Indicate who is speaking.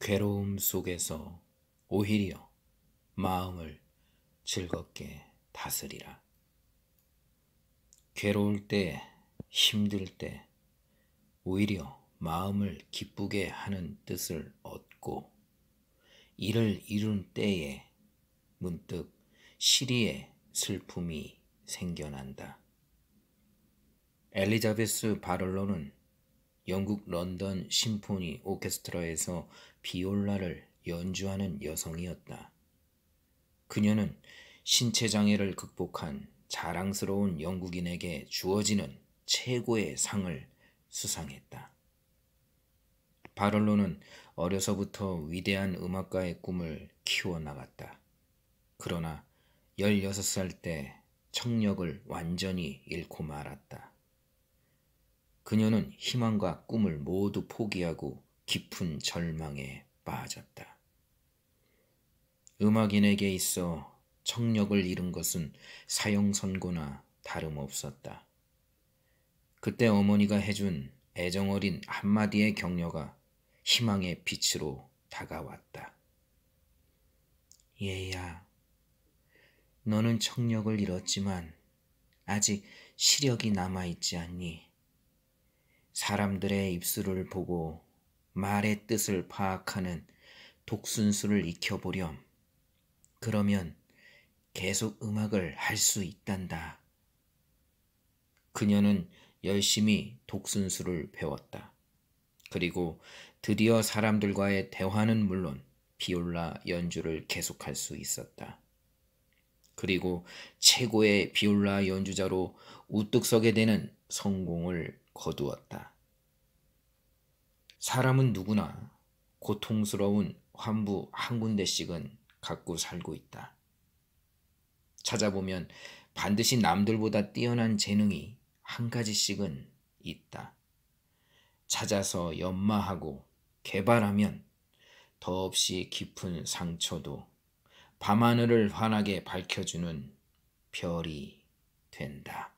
Speaker 1: 괴로움 속에서 오히려 마음을 즐겁게 다스리라. 괴로울 때, 힘들 때, 오히려 마음을 기쁘게 하는 뜻을 얻고, 이를 이룬 때에 문득 시리의 슬픔이 생겨난다. 엘리자베스 바를로는 영국 런던 심포니 오케스트라에서 비올라를 연주하는 여성이었다. 그녀는 신체 장애를 극복한 자랑스러운 영국인에게 주어지는 최고의 상을 수상했다. 바를로는 어려서부터 위대한 음악가의 꿈을 키워나갔다. 그러나 16살 때 청력을 완전히 잃고 말았다. 그녀는 희망과 꿈을 모두 포기하고 깊은 절망에 빠졌다. 음악인에게 있어 청력을 잃은 것은 사형선고나 다름없었다. 그때 어머니가 해준 애정어린 한마디의 격려가 희망의 빛으로 다가왔다. 얘야, 너는 청력을 잃었지만 아직 시력이 남아있지 않니? 사람들의 입술을 보고 말의 뜻을 파악하는 독순수를 익혀보렴. 그러면 계속 음악을 할 수 있단다. 그녀는 열심히 독순수를 배웠다. 그리고 드디어 사람들과의 대화는 물론 비올라 연주를 계속할 수 있었다. 그리고 최고의 비올라 연주자로 우뚝 서게 되는 성공을 거두었다. 사람은 누구나 고통스러운 환부 한 군데씩은 갖고 살고 있다. 찾아보면 반드시 남들보다 뛰어난 재능이 한 가지씩은 있다. 찾아서 연마하고 개발하면 더없이 깊은 상처도 밤하늘을 환하게 밝혀주는 별이 된다.